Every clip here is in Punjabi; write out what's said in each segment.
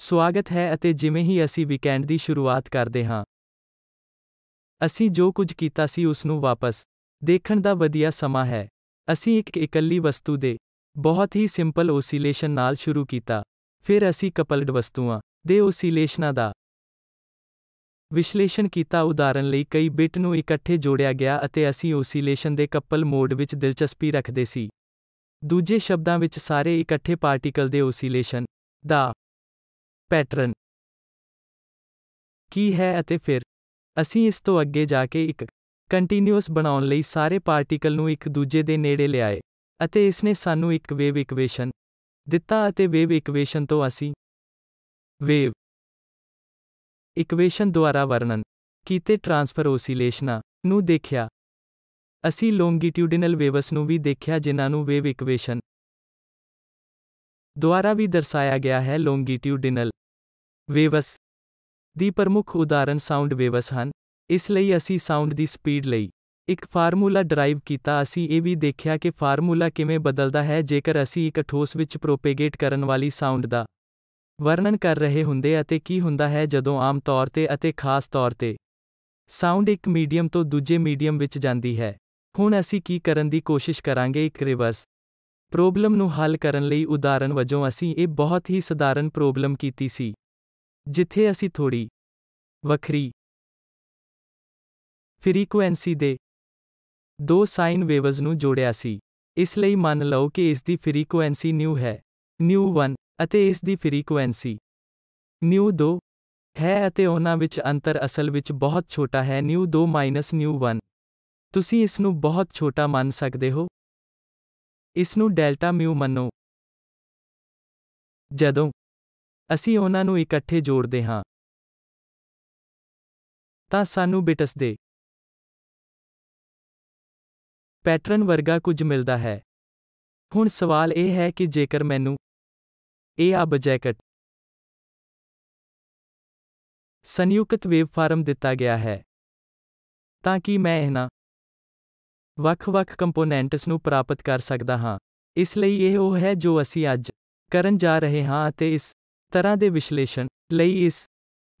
ਸਵਾਗਤ ਹੈ ਅਤੇ ਜਿਵੇਂ ਹੀ ਅਸੀਂ ਵੀਕਐਂਡ ਦੀ ਸ਼ੁਰੂਆਤ ਕਰਦੇ ਹਾਂ ਅਸੀਂ ਜੋ ਕੁਝ ਕੀਤਾ ਸੀ ਉਸ ਨੂੰ ਵਾਪਸ ਦੇਖਣ ਦਾ ਵਧੀਆ ਸਮਾਂ ਹੈ ਅਸੀਂ ਇੱਕ ਇਕੱਲੀ ਵਸਤੂ ਦੇ ਬਹੁਤ ਹੀ ਸਿੰਪਲ ਓਸੀਲੇਸ਼ਨ ਨਾਲ ਸ਼ੁਰੂ ਕੀਤਾ ਫਿਰ ਅਸੀਂ ਕਪਲਡ ਵਸਤੂਆਂ ਦੇ ਓਸੀਲੇਸ਼ਨਾਂ ਦਾ ਵਿਸ਼ਲੇਸ਼ਣ ਕੀਤਾ ਉਦਾਹਰਨ ਲਈ ਕਈ ਬਿਟ ਨੂੰ ਇਕੱਠੇ ਜੋੜਿਆ ਗਿਆ ਅਤੇ ਅਸੀਂ ਓਸੀਲੇਸ਼ਨ ਦੇ ਕਪਲ ਮੋਡ ਵਿੱਚ ਦਿਲਚਸਪੀ ਰੱਖਦੇ ਸੀ ਦੂਜੇ ਸ਼ਬਦਾਂ ਵਿੱਚ ਸਾਰੇ ਇਕੱਠੇ ਪਾਰਟੀਕਲ ਦੇ ਓਸੀਲੇਸ਼ਨ ਦਾ ਪੈਟਰਨ ਕੀ ਹੈ ਅਤੇ ਫਿਰ ਅਸੀਂ ਇਸ ਤੋਂ ਅੱਗੇ ਜਾ ਕੇ ਇੱਕ ਕੰਟੀਨਿਊਸ ਬਣਾਉਣ ਲਈ ਸਾਰੇ ਪਾਰਟੀਕਲ ਨੂੰ ਇੱਕ ਦੂਜੇ ਦੇ ਨੇੜੇ ਲਿਆਏ ਅਤੇ ਇਸ ਨੇ ਸਾਨੂੰ ਇੱਕ ਵੇਵ ਇਕੁਏਸ਼ਨ ਦਿੱਤਾ ਅਤੇ ਵੇਵ ਇਕੁਏਸ਼ਨ ਤੋਂ ਅਸੀਂ ਵੇਵ ਇਕੁਏਸ਼ਨ ਦੁਆਰਾ ਵਰਣਨ ਕੀਤੇ ਟ੍ਰਾਂਸਫਰ ਓਸੀਲੇਸ਼ਨਾਂ ਨੂੰ ਦੇਖਿਆ ਅਸੀਂ ਲੋਂਗੀਟਿਊਡਿਨਲ ਵੇਵਸ ਨੂੰ ਵੀ ਦੇਖਿਆ ਜਿਨ੍ਹਾਂ ਨੂੰ ਵੇਵ ਇਕੁਏਸ਼ਨ ਦੁਆਰਾ ਵੀ ਦਰਸਾਇਆ ਗਿਆ ਹੈ ਲੋਂਗੀਟਿਊਡਿਨਲ ਵੇਵਸ ਦੀ ਪ੍ਰਮੁੱਖ ਉਦਾਹਰਣ ਸਾਊਂਡ ਵੇਵਸ ਹਨ ਇਸ ਲਈ ਅਸੀਂ ਸਾਊਂਡ ਦੀ ਸਪੀਡ ਲਈ ਇੱਕ ਫਾਰਮੂਲਾ ਡਰਾਈਵ ਕੀਤਾ ਅਸੀਂ ਇਹ ਵੀ ਦੇਖਿਆ ਕਿ ਫਾਰਮੂਲਾ ਕਿਵੇਂ ਬਦਲਦਾ ਹੈ ਜੇਕਰ ਅਸੀਂ ਇੱਕ ਠੋਸ ਵਿੱਚ ਪ੍ਰੋਪੇਗੇਟ ਕਰਨ ਵਾਲੀ ਸਾਊਂਡ ਦਾ ਵਰਣਨ ਕਰ ਰਹੇ ਹੁੰਦੇ ਅਤੇ ਕੀ ਹੁੰਦਾ ਹੈ ਜਦੋਂ ਆਮ ਤੌਰ ਤੇ ਅਤੇ ਖਾਸ ਤੌਰ ਤੇ ਸਾਊਂਡ ਇੱਕ ਮੀਡੀਅਮ ਤੋਂ ਦੂਜੇ ਮੀਡੀਅਮ ਵਿੱਚ ਜਾਂਦੀ ਹੈ ਹੁਣ ਅਸੀਂ ਕੀ ਕਰਨ ਦੀ ਕੋਸ਼ਿਸ਼ ਕਰਾਂਗੇ ਇੱਕ ਰਿਵਰਸ ਪ੍ਰੋਬਲਮ ਨੂੰ ਹੱਲ ਕਰਨ ਲਈ ਉਦਾਹਰਣ ਵਜੋਂ ਅਸੀਂ ਇਹ ਬਹੁਤ ਹੀ ਸਧਾਰਨ ਪ੍ਰੋਬਲਮ ਕੀਤੀ ਸੀ ਜਿੱਥੇ ਅਸੀਂ ਥੋੜੀ ਵੱਖਰੀ ਫ੍ਰੀਕੁਐਂਸੀ ਦੇ ਦੋ ਸਾਈਨ ਵੇਵਜ਼ ਨੂੰ ਜੋੜਿਆ ਸੀ ਇਸ ਲਈ ਮੰਨ ਲਓ ਕਿ ਇਸ ਦੀ ਫ੍ਰੀਕੁਐਂਸੀ ਨਿਊ ਹੈ ਨਿਊ 1 ਅਤੇ ਇਸ ਦੀ ਫ੍ਰੀਕੁਐਂਸੀ ਨਿਊ 2 ਹੈ ਅਤੇ ਉਹਨਾਂ ਵਿੱਚ ਅੰਤਰ ਅਸਲ ਵਿੱਚ ਬਹੁਤ ਛੋਟਾ ਹੈ ਨਿਊ 2 ਨਿਊ 1 ਤੁਸੀਂ ਇਸ ਨੂੰ ਬਹੁਤ ਛੋਟਾ ਮੰਨ ਸਕਦੇ ਹੋ ਇਸ ਨੂੰ ਡੈਲਟਾ ਮਿਊ ਮੰਨੋ ਜਦੋਂ ਅਸੀਂ ਉਹਨਾਂ ਨੂੰ ਇਕੱਠੇ ਜੋੜਦੇ ਹਾਂ ਤਾਂ ਸਾਨੂੰ ਬਿਟਸ ਦੇ ਪੈਟਰਨ ਵਰਗਾ ਕੁਝ ਮਿਲਦਾ ਹੈ ਹੁਣ ਸਵਾਲ ਇਹ ਹੈ ਕਿ ਜੇਕਰ ਮੈਨੂੰ ਇਹ ਆ ਬਜੈਕਟ ਸੰਯੁਕਤ ਫਾਰਮ ਦਿੱਤਾ ਗਿਆ ਹੈ ਤਾਂ ਕਿ ਮੈਂ ਇਹਨਾਂ ਵੱਖ-ਵੱਖ ਕੰਪੋਨੈਂਟਸ ਨੂੰ ਪ੍ਰਾਪਤ ਕਰ ਸਕਦਾ ਹਾਂ ਇਸ ਲਈ ਇਹ ਉਹ ਹੈ ਜੋ ਅਸੀਂ ਅੱਜ ਕਰਨ ਜਾ ਰਹੇ ਹਾਂ ਅਤੇ ਇਸ ਤਰ੍ਹਾਂ ਦੇ ਵਿਸ਼ਲੇਸ਼ਣ ਲਈ ਇਸ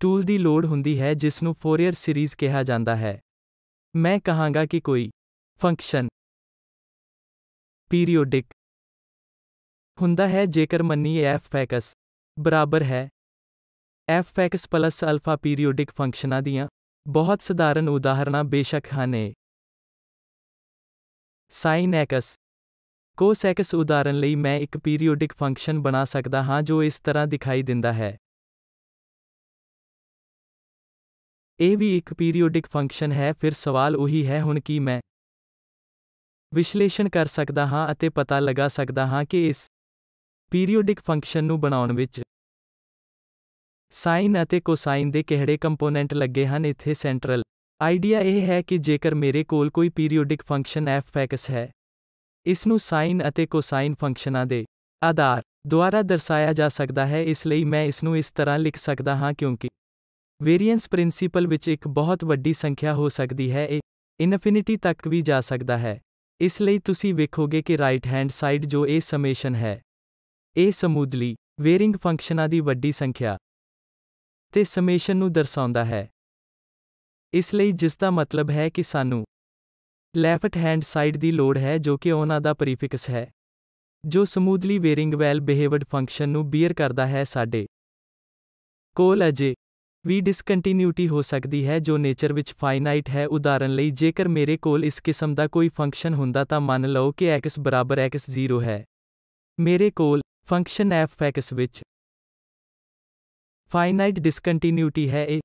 ਟੂਲ ਦੀ ਲੋੜ ਹੁੰਦੀ ਹੈ ਜਿਸ ਨੂੰ ਫੋਰੀਅਰ ਸੀਰੀਜ਼ ਕਿਹਾ ਜਾਂਦਾ ਹੈ ਮੈਂ ਕਹਾਂਗਾ ਕਿ ਕੋਈ ਫੰਕਸ਼ਨ ਪੀਰੀਓਡਿਕ ਹੁੰਦਾ ਹੈ ਜੇਕਰ ਮੰਨੀਏ f(x) ਫੈਕਸ ਬਰਾਬਰ ਹੈ f f x plus alpha periodic ਫੰਕਸ਼ਨਾਂ ਦੀਆਂ ਬਹੁਤ ਸਧਾਰਨ ਉਦਾਹਰਨਾਂ ਬੇਸ਼ੱਕ ਹਨ ਸਾਈਨ x ਕੋਸੈਕਸ ਉਦਾਹਰਨ ਲਈ ਮੈਂ ਇੱਕ ਪੀਰੀਓਡਿਕ ਫੰਕਸ਼ਨ ਬਣਾ ਸਕਦਾ ਹਾਂ ਜੋ ਇਸ ਤਰ੍ਹਾਂ ਦਿਖਾਈ ਦਿੰਦਾ ਹੈ ਇਹ ਵੀ ਇੱਕ ਪੀਰੀਓਡਿਕ ਫੰਕਸ਼ਨ ਹੈ ਫਿਰ ਸਵਾਲ ਉਹੀ ਹੈ ਹੁਣ ਕੀ ਮੈਂ ਵਿਸ਼ਲੇਸ਼ਣ ਕਰ ਸਕਦਾ ਹਾਂ ਅਤੇ ਪਤਾ ਲਗਾ ਸਕਦਾ ਹਾਂ ਕਿ ਇਸ ਪੀਰੀਓਡਿਕ ਫੰਕਸ਼ਨ ਨੂੰ ਬਣਾਉਣ ਵਿੱਚ ਸਾਈਨ ਅਤੇ ਕੋਸਾਈਨ ਦੇ ਕਿਹੜੇ ਕੰਪੋਨੈਂਟ ਲੱਗੇ ਹਨ ਇੱਥੇ ਸੈਂਟਰਲ ਆਈਡੀਆ ਇਹ ਹੈ ਕਿ ਜੇਕਰ ਮੇਰੇ ਕੋਲ ਕੋਈ ਪੀਰੀਓਡਿਕ ਫੰਕਸ਼ਨ f(x) ਹੈ ਇਸ ਨੂੰ ਸਾਈਨ ਅਤੇ ਕੋਸਾਈਨ ਫੰਕਸ਼ਨਾਂ ਦੇ ਆਧਾਰ ਦੁਆਰਾ ਦਰਸਾਇਆ ਜਾ ਸਕਦਾ ਹੈ ਇਸ ਲਈ ਮੈਂ ਇਸ ਨੂੰ ਇਸ ਤਰ੍ਹਾਂ ਲਿਖ ਸਕਦਾ ਹਾਂ ਕਿਉਂਕਿ ਵੇਰੀਐਂਸ ਪ੍ਰਿੰਸੀਪਲ ਵਿੱਚ ਇੱਕ ਬਹੁਤ ਵੱਡੀ ਸੰਖਿਆ ਹੋ ਸਕਦੀ ਹੈ ਇਹ ਇਨਫਿਨਿਟੀ ਤੱਕ ਵੀ ਜਾ ਸਕਦਾ ਹੈ ਇਸ ਲਈ ਤੁਸੀਂ ਵੇਖੋਗੇ ਕਿ ਰਾਈਟ ਹੈਂਡ ਸਾਈਡ ਜੋ ਇਹ ਸਮੇਸ਼ਨ ਹੈ ਇਹ ਸਮੂਦਲੀ ਵੇਰਿੰਗ ਫੰਕਸ਼ਨਾਂ ਦੀ ਵੱਡੀ ਸੰਖਿਆ ਤੇ ਸਮੇਸ਼ਨ ਨੂੰ ਦਰਸਾਉਂਦਾ ਹੈ ਇਸ ਲਈ ਜਿਸ ਦਾ ਮਤਲਬ ਹੈ ਕਿ ਸਾਨੂੰ ਲੈਫਟ ਹੈਂਡ ਸਾਈਡ ਦੀ ਲੋੜ ਹੈ ਜੋ ਕਿ ਉਹਨਾਂ ਦਾ ਪ੍ਰੀਫਿਕਸ ਹੈ ਜੋ smoothly varying well behaved function ਨੂੰ ਬੀਅਰ ਕਰਦਾ ਹੈ ਸਾਡੇ ਕੋਲ ਅਜੇ ਵੀ ਡਿਸਕੰਟੀਨਿਊਟੀ ਹੋ ਸਕਦੀ ਹੈ ਜੋ ਨੇਚਰ ਵਿੱਚ ਫਾਈਨਾਈਟ ਹੈ ਉਦਾਹਰਨ ਲਈ ਜੇਕਰ ਮੇਰੇ ਕੋਲ ਇਸ ਕਿਸਮ ਦਾ ਕੋਈ ਫੰਕਸ਼ਨ ਹੁੰਦਾ ਤਾਂ ਮੰਨ ਲਓ ਕਿ x ਬਰਾਬਰ x0 ਹੈ ਮੇਰੇ ਕੋਲ ਫੰਕਸ਼ਨ f(x) ਵਿੱਚ ਫਾਈਨਾਈਟ ਡਿਸਕੰਟੀਨਿਊਟੀ ਹੈ ਇਹ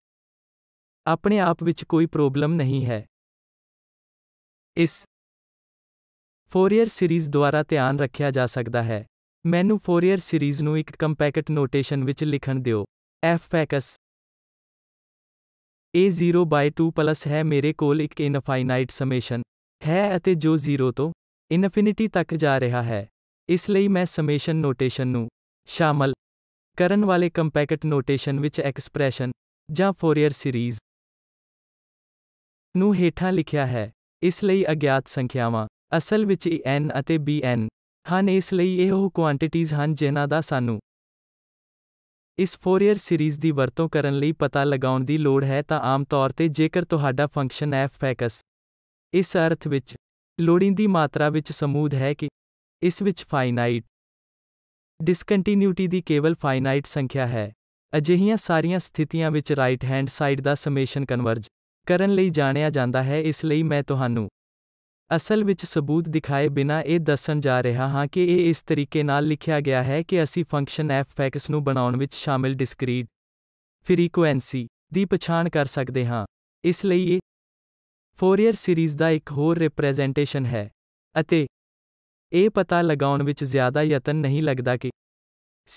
ਆਪਣੇ ਆਪ ਵਿੱਚ ਕੋਈ ਪ੍ਰੋਬਲਮ ਨਹੀਂ ਹੈ ਇਸ ਫੋਰੀਅਰ ਸੀਰੀਜ਼ ਦੁਆਰਾ ਧਿਆਨ ਰੱਖਿਆ ਜਾ ਸਕਦਾ ਹੈ ਮੈਨੂੰ ਫੋਰੀਅਰ ਸੀਰੀਜ਼ ਨੂੰ ਇੱਕ ਕੰਪੈਕਟ ਨੋਟੇਸ਼ਨ ਵਿੱਚ ਲਿਖਣ ਦਿਓ ਐਫ ਪੈਕਸ ਏ 0/2 ਪਲੱਸ ਹੈ ਮੇਰੇ ਕੋਲ ਇੱਕ ਇਨਫਾਈਨਾਈਟ ਸਮੇਸ਼ਨ ਹੈ ਅਤੇ ਜੋ 0 ਤੋਂ ਇਨਫਿਨਿਟੀ ਤੱਕ ਜਾ ਰਿਹਾ ਹੈ ਇਸ ਲਈ ਮੈਂ ਸਮੇਸ਼ਨ ਨੋਟੇਸ਼ਨ ਨੂੰ ਸ਼ਾਮਲ ਕਰਨ ਵਾਲੇ ਕੰਪੈਕਟ ਨੋਟੇਸ਼ਨ ਵਿੱਚ ਐਕਸਪ੍ਰੈਸ਼ਨ ਜਾਂ ਫੋਰੀਅਰ ਸੀਰੀਜ਼ ਨੂੰ ਹੇਠਾਂ ਲਿਖਿਆ ਹੈ ਇਸ ਲਈ ਅਗਿਆਤ ਸੰਖਿਆਵਾਂ ਅਸਲ ਵਿੱਚ n ਅਤੇ bn ਹਨ ਇਸ ਲਈ ਇਹ ਉਹ ਕੁਆਂਟੀਟੀਆਂ ਹਨ ਜਿਨ੍ਹਾਂ ਦਾ ਸਾਨੂੰ ਇਸ ਫੋਰੀਅਰ ਸੀਰੀਜ਼ ਦੀ ਵਰਤੋਂ ਕਰਨ ਲਈ ਪਤਾ ਲਗਾਉਣ ਦੀ ਲੋੜ ਹੈ ਤਾਂ ਆਮ ਤੌਰ ਤੇ ਜੇਕਰ ਤੁਹਾਡਾ ਫੰਕਸ਼ਨ f ਫੈਕਸ ਇਸ ਅਰਥ ਵਿੱਚ ਲੋੜੀਂਦੀ ਮਾਤਰਾ ਵਿੱਚ ਸਮੂਦ ਹੈ ਕਿ ਇਸ ਵਿੱਚ ਫਾਈਨਾਈਟ ਡਿਸਕੰਟੀਨਿਊਟੀ ਦੀ ਕੇਵਲ ਫਾਈਨਾਈਟ ਸੰਖਿਆ ਹੈ ਅਜਿਹੀਆਂ ਸਾਰੀਆਂ ਸਥਿਤੀਆਂ ਵਿੱਚ ਰਾਈਟ ਹੈਂਡ ਸਾਈਡ ਦਾ ਸਮੇਸ਼ਨ ਕਨਵਰਜ ਕਰਨ ਲਈ ਜਾਣਿਆ ਜਾਂਦਾ ਹੈ ਇਸ ਲਈ ਮੈਂ ਤੁਹਾਨੂੰ ਅਸਲ ਵਿੱਚ ਸਬੂਤ ਦਿਖਾਏ ਬਿਨਾ ਇਹ ਦੱਸਣ ਜਾ ਰਿਹਾ ਹਾਂ ਕਿ ਇਹ ਇਸ ਤਰੀਕੇ ਨਾਲ ਲਿਖਿਆ ਗਿਆ ਹੈ ਕਿ ਅਸੀਂ ਫੰਕਸ਼ਨ f(x) ਨੂੰ ਬਣਾਉਣ ਵਿੱਚ ਸ਼ਾਮਿਲ ਡਿਸਕ੍ਰੀਟ ਫ੍ਰੀਕੁਐਂਸੀ ਦੀ ਪਛਾਣ ਕਰ ਸਕਦੇ ਹਾਂ ਇਸ ਲਈ ਇਹ ਫੋਰੀਅਰ ਸੀਰੀਜ਼ ਦਾ ਇੱਕ ਹੋਰ ਰਿਪਰੈਜ਼ੈਂਟੇਸ਼ਨ ਹੈ ਅਤੇ ਇਹ ਪਤਾ ਲਗਾਉਣ ਵਿੱਚ ਜ਼ਿਆਦਾ ਯਤਨ ਨਹੀਂ ਲੱਗਦਾ ਕਿ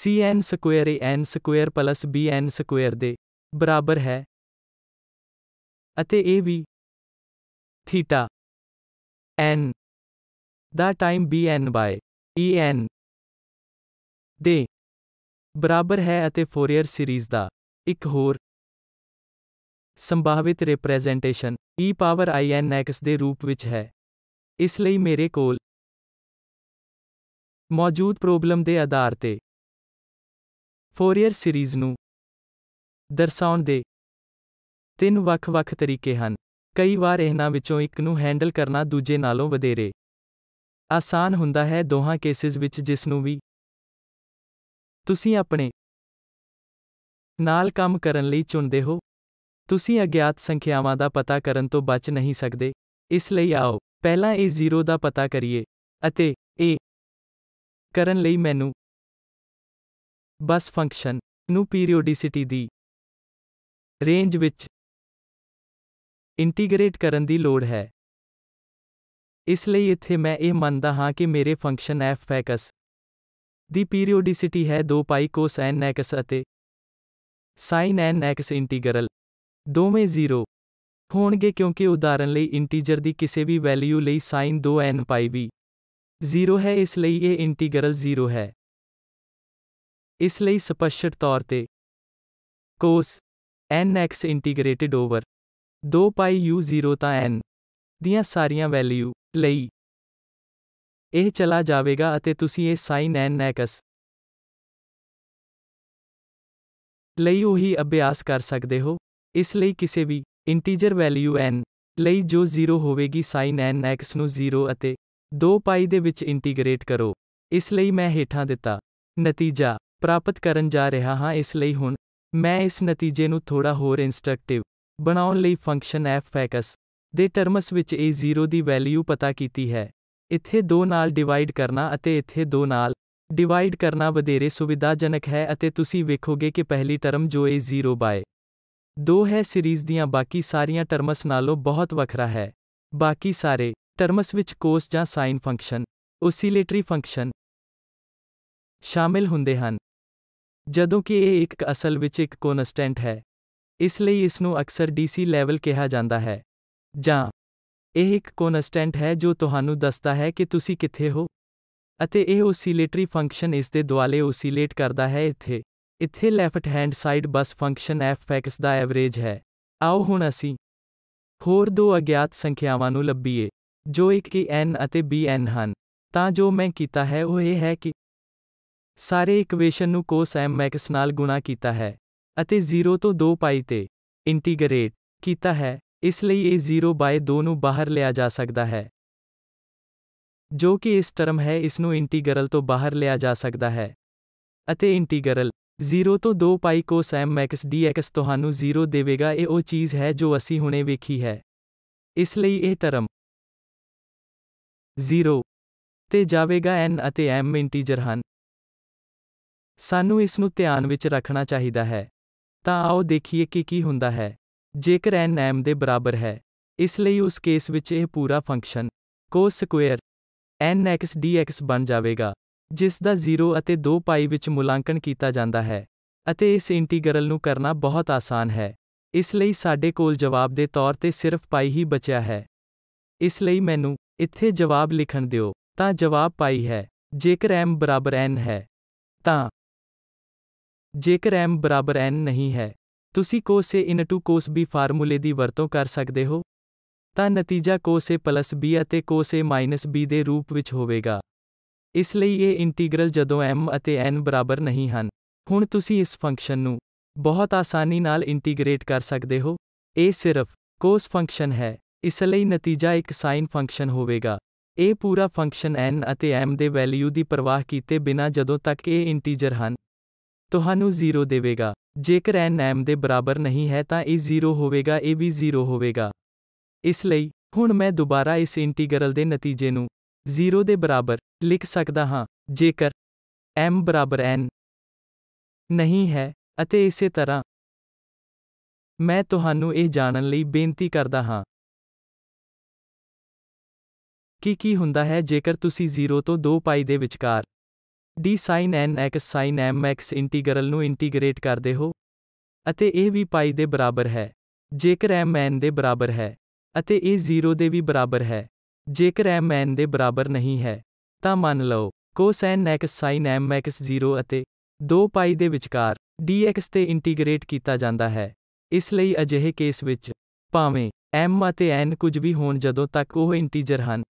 cn² an2 bn² ਦੇ ਬਰਾਬਰ ਹੈ ਅਤੇ ਇਹ ਵੀ ਥੀਟਾ n ਦਾ ਟਾਈਮ bn by en ਦੇ ਬਰਾਬਰ ਹੈ ਅਤੇ ਫੋਰੀਅਰ ਸੀਰੀਜ਼ ਦਾ ਇੱਕ ਹੋਰ ਸੰਭਾਵਿਤ ਰਿਪਰੈਜ਼ੈਂਟੇਸ਼ਨ e ਪਾਵਰ inx ਦੇ ਰੂਪ ਵਿੱਚ ਹੈ ਇਸ ਲਈ ਮੇਰੇ ਕੋਲ ਮੌਜੂਦ ਪ੍ਰੋਬਲਮ ਦੇ ਆਧਾਰ ਤੇ ਫੋਰੀਅਰ ਸੀਰੀਜ਼ ਨੂੰ ਦਰਸਾਉਣ ਦੇ ਤਿੰਨ ਵੱਖ-ਵੱਖ ਤਰੀਕੇ ਹਨ ਕਈ ਵਾਰ ਇਹਨਾਂ ਵਿੱਚੋਂ ਇੱਕ ਨੂੰ ਹੈਂਡਲ ਕਰਨਾ ਦੂਜੇ ਨਾਲੋਂ ਵਧੇਰੇ ਆਸਾਨ ਹੁੰਦਾ ਹੈ ਦੋਹਾਂ ਕੇਸਿਸ ਵਿੱਚ ਜਿਸ ਨੂੰ ਵੀ ਤੁਸੀਂ ਆਪਣੇ ਨਾਲ ਕੰਮ ਕਰਨ ਲਈ ਚੁਣਦੇ ਹੋ ਤੁਸੀਂ ਅਗਿਆਤ ਸੰਖਿਆਵਾਂ ਦਾ ਪਤਾ ਕਰਨ ਤੋਂ ਬਚ ਨਹੀਂ ਸਕਦੇ ਇਸ ਲਈ ਆਓ ਪਹਿਲਾਂ ਇਹ 0 ਦਾ ਪਤਾ ਕਰੀਏ ਅਤੇ ਇਹ ਕਰਨ ਲਈ ਮੈਨੂੰ ਬਸ ਫੰਕਸ਼ਨ ਨੂੰ ਪੀਰੀਓਡਿਸਿਟੀ ਦੀ ਰੇਂਜ ਵਿੱਚ ਇੰਟੀਗ੍ਰੇਟ ਕਰਨ ਦੀ ਲੋੜ ਹੈ ਇਸ ਲਈ ਇੱਥੇ ਮੈਂ ਇਹ ਮੰਨਦਾ ਹਾਂ ਕਿ ਮੇਰੇ ਫੰਕਸ਼ਨ f ਫੈਕਸ ਦੀ ਪੀਰੀਓਡਿਸਿਟੀ ਹੈ 2 ਪਾਈ ਕੋਸ n x ਅਤੇ sin n x ਇੰਟੀਗਰਲ ਦੋਵੇਂ 0 ਹੋਣਗੇ ਕਿਉਂਕਿ ਉਦਾਹਰਨ ਲਈ ਇੰਟੀਜਰ ਦੀ ਕਿਸੇ ਵੀ ਵੈਲਿਊ ਲਈ sin 2n ਪਾਈ ਵੀ 0 ਹੈ ਇਸ ਲਈ ਇਹ ਇੰਟੀਗਰਲ 0 ਹੈ ਇਸ ਲਈ ਸਪਸ਼ਟ ਤੌਰ ਤੇ cos nx integrated over 2 pi u0 ਤਾਂ n ਦੀਆਂ ਸਾਰੀਆਂ ਵੈਲਿਊ ਲਈ ਇਹ ਚਲਾ ਜਾਵੇਗਾ ਅਤੇ ਤੁਸੀਂ ਇਹ sin n x ਲਈ ਉਹੀ ਅਭਿਆਸ ਕਰ ਸਕਦੇ ਹੋ ਇਸ ਲਈ ਕਿਸੇ ਵੀ ਇੰਟੀਜਰ ਵੈਲਿਊ n ਲਈ ਜੋ 0 ਹੋਵੇਗੀ sin n x ਨੂੰ 0 ਅਤੇ 2 ਪਾਈ ਦੇ ਵਿੱਚ ਇੰਟੀਗ੍ਰੇਟ ਕਰੋ ਇਸ ਲਈ ਮੈਂ ਹੇਠਾਂ ਦਿੱਤਾ ਨਤੀਜਾ ਪ੍ਰਾਪਤ ਕਰਨ ਜਾ ਰਿਹਾ ਹਾਂ ਇਸ ਲਈ ਹੁਣ ਮੈਂ ਇਸ ਨਤੀਜੇ ਨੂੰ ਥੋੜਾ ਹੋਰ ਇਨਸਟ੍ਰਕਟਿਵ ਬਣਾਉਣ ਲਈ ਫੰਕਸ਼ਨ f(x) ਦੇ ਟਰਮਸ ਵਿੱਚ a0 ਦੀ ਵੈਲਿਊ ਪਤਾ ਕੀਤੀ ਹੈ ਇੱਥੇ 2 ਨਾਲ ਡਿਵਾਈਡ ਕਰਨਾ ਅਤੇ ਇੱਥੇ 2 ਨਾਲ ਡਿਵਾਈਡ ਕਰਨਾ ਵਧੇਰੇ ਸੁਵਿਧਾਜਨਕ ਹੈ ਅਤੇ ਤੁਸੀਂ ਵੇਖੋਗੇ ਕਿ ਪਹਿਲੀ ਟਰਮ ਜੋ a0 ਬਾਏ 2 ਹੈ ਸੀਰੀਜ਼ ਦੀਆਂ ਬਾਕੀ ਸਾਰੀਆਂ ਟਰਮਸ ਨਾਲੋਂ ਬਹੁਤ ਵੱਖਰਾ ਹੈ ਬਾਕੀ ਸਾਰੇ ਟਰਮਸ ਵਿੱਚ ਕੋਸ ਜਾਂ ਸਾਈਨ ਫੰਕਸ਼ਨ ਓਸੀਲੇਟਰੀ ਫੰਕਸ਼ਨ ਸ਼ਾਮਿਲ ਹੁੰਦੇ ਹਨ ਜਦੋਂ ਕਿ ਇਹ ਇੱਕ ਅਸਲ ਵਿੱਚ ਇੱਕ ਕਨਸਟੈਂਟ ਹੈ ਇਸ ਲਈ ਇਸ ਨੂੰ ਅਕਸਰ ਡੀਸੀ ਲੈਵਲ ਕਿਹਾ ਜਾਂਦਾ ਹੈ ਜਾਂ ਇਹ ਇੱਕ ਕਨਸਟੈਂਟ ਹੈ ਜੋ ਤੁਹਾਨੂੰ ਦੱਸਦਾ ਹੈ ਕਿ ਤੁਸੀਂ ਕਿੱਥੇ ਹੋ ਅਤੇ ਇਹ ਓਸੀਲੇਟਰੀ ਫੰਕਸ਼ਨ ਇਸ ਦੇ ਦੁਆਲੇ ਓਸੀਲੇਟ ਕਰਦਾ ਹੈ ਇੱਥੇ ਇੱਥੇ ਲੈਫਟ ਹੈਂਡ ਸਾਈਡ ਬਸ ਫੰਕਸ਼ਨ fx ਦਾ ਐਵਰੇਜ ਹੈ ਆਓ ਹੁਣ ਅਸੀਂ ਹੋਰ ਦੋ ਅਗਿਆਤ ਸੰਖਿਆਵਾਂ ਨੂੰ ਲੱਭੀਏ ਜੋ ਇੱਕ ਕਿ n ਅਤੇ bn ਹਨ ਤਾਂ ਜੋ ਮੈਂ ਕੀਤਾ ਹੈ ਉਹ ਇਹ ਹੈ ਕਿ ਸਾਰੇ ਇਕਵੇਸ਼ਨ ਨੂੰ cos mx ਨਾਲ ਗੁਣਾ ਕੀਤਾ ਹੈ ਅਤੇ 0 ਤੋਂ 2 ਪਾਈ ਤੇ ਇੰਟੀਗ੍ਰੇਟ ਕੀਤਾ ਹੈ ਇਸ ਲਈ ਇਹ 0/2 ਨੂੰ ਬਾਹਰ ਲਿਆ ਜਾ ਸਕਦਾ ਹੈ ਜੋ ਕਿ ਇਸ ਟਰਮ ਹੈ ਇਸ ਨੂੰ ਇੰਟੀਗ੍ਰਲ ਤੋਂ ਬਾਹਰ ਲਿਆ ਜਾ ਸਕਦਾ ਹੈ ਅਤੇ ਇੰਟੀਗ੍ਰਲ 0 ਤੋਂ 2 pi cos m d dx ਤੁਹਾਨੂੰ 0 ਦੇਵੇਗਾ ਇਹ ਉਹ ਚੀਜ਼ ਹੈ ਜੋ ਅਸੀਂ ਹੁਣੇ ਵੇਖੀ ਹੈ ਇਸ ਲਈ ਇਹ ਟਰਮ 0 ਤੇ ਜਾਵੇਗਾ n ਅਤੇ m ਇੰਟੀਜਰ ਹਨ ਸਾਨੂੰ ਇਸ ਨੂੰ ਧਿਆਨ ਵਿੱਚ ਰੱਖਣਾ ਚਾਹੀਦਾ ਹੈ ਤਾਂ ਆਓ ਦੇਖੀਏ ਕਿ ਕੀ ਹੁੰਦਾ ਹੈ ਜੇਕਰ n m ਦੇ ਬਰਾਬਰ ਹੈ ਇਸ ਲਈ ਉਸ ਕੇਸ ਵਿੱਚ ਇਹ ਪੂਰਾ function cos square nx dx ਬਣ ਜਾਵੇਗਾ ਜਿਸ ਦਾ 0 ਅਤੇ 2 ਪਾਈ ਵਿੱਚ ਮੁਲਾਂਕਣ ਕੀਤਾ ਜਾਂਦਾ ਹੈ ਅਤੇ ਇਸ ਇੰਟੀਗਰਲ ਨੂੰ ਕਰਨਾ ਬਹੁਤ ਆਸਾਨ ਹੈ ਇਸ ਲਈ ਸਾਡੇ ਕੋਲ ਜਵਾਬ ਦੇ ਤੌਰ ਤੇ ਸਿਰਫ ਪਾਈ ਹੀ ਬਚਿਆ ਹੈ ਇਸ ਲਈ ਮੈਨੂੰ ਇੱਥੇ ਜਵਾਬ ਲਿਖਣ ਦਿਓ ਤਾਂ ਜਵਾਬ ਪਾਈ ਹੈ ਜੇਕਰ m ਬਰਾਬਰ n ਹੈ ਤਾਂ ਜੇਕਰ m ਬਰਾਬਰ n ਨਹੀਂ ਹੈ ਤੁਸੀਂ cos A into cos B ਫਾਰਮੂਲੇ ਦੀ ਵਰਤੋਂ ਕਰ ਸਕਦੇ ਹੋ ਤਾਂ ਨਤੀਜਾ cos A b ਅਤੇ cos A b ਦੇ ਰੂਪ ਵਿੱਚ ਹੋਵੇਗਾ ਇਸ ਲਈ ਇਹ ਇੰਟੀਗਰਲ ਜਦੋਂ m ਅਤੇ n ਬਰਾਬਰ ਨਹੀਂ ਹਨ ਹੁਣ ਤੁਸੀਂ ਇਸ ਫੰਕਸ਼ਨ ਨੂੰ ਬਹੁਤ ਆਸਾਨੀ ਨਾਲ ਇੰਟੀਗ੍ਰੇਟ ਕਰ ਸਕਦੇ ਹੋ ਇਹ ਸਿਰਫ cos ਫੰਕਸ਼ਨ ਹੈ ਇਸ ਲਈ ਨਤੀਜਾ ਇੱਕ sin ਫੰਕਸ਼ਨ ਹੋਵੇਗਾ ਇਹ ਪੂਰਾ ਫੰਕਸ਼ਨ n ਅਤੇ m ਦੇ ਵੈਲਿਊ ਦੀ ਪਰਵਾਹ ਕੀਤੇ ਬਿਨਾਂ ਜਦੋਂ ਤੱਕ ਇਹ ਇੰਟੀਜਰ ਹਨ ਤੁਹਾਨੂੰ 0 ਦੇਵੇਗਾ ਜੇਕਰ n m ਦੇ ਬਰਾਬਰ ਨਹੀਂ ਹੈ ਤਾਂ ਇਹ 0 ਹੋਵੇਗਾ ਇਹ ਵੀ 0 ਹੋਵੇਗਾ ਇਸ ਲਈ ਹੁਣ ਮੈਂ ਦੁਬਾਰਾ ਇਸ ਇੰਟੀਗਰਲ ਦੇ ਨਤੀਜੇ ਨੂੰ 0 ਦੇ ਬਰਾਬਰ ਲਿਖ ਸਕਦਾ ਹਾਂ ਜੇਕਰ m ਬਰਾਬਰ n ਨਹੀਂ ਹੈ ਅਤੇ ਇਸੇ ਤਰ੍ਹਾਂ ਮੈਂ ਤੁਹਾਨੂੰ ਇਹ ਜਾਣਨ ਲਈ ਬੇਨਤੀ ਕਰਦਾ ਹਾਂ ਕੀ ਕੀ ਹੁੰਦਾ ਹੈ ਜੇਕਰ ਤੁਸੀਂ 0 ਤੋਂ 2 ਪਾਈ ਦੇ ਵਿਚਕਾਰ d sin n x sin m x integral ਨੂੰ ਇੰਟੀਗ੍ਰੇਟ ਕਰਦੇ ਹੋ ਅਤੇ ਇਹ ਵੀ ਪਾਈ ਦੇ ਬਰਾਬਰ ਹੈ ਜੇਕਰ m n ਦੇ ਬਰਾਬਰ ਹੈ ਅਤੇ ਇਹ 0 ਦੇ ਵੀ ਬਰਾਬਰ ਹੈ ਜੇਕਰ m n ਦੇ ਬਰਾਬਰ ਨਹੀਂ ਹੈ ਤਾਂ ਮੰਨ ਲਓ cos n x sin m x 0 ਅਤੇ 2 ਪਾਈ ਦੇ ਵਿਚਕਾਰ dx ਤੇ ਇੰਟੀਗ੍ਰੇਟ ਕੀਤਾ ਜਾਂਦਾ ਹੈ ਇਸ ਲਈ ਅਜਿਹੇ ਕੇਸ ਵਿੱਚ ਭਾਵੇਂ m ਅਤੇ n ਕੁਝ ਵੀ ਹੋਣ ਜਦੋਂ ਤੱਕ ਉਹ ਇੰਟੀਜਰ ਹਨ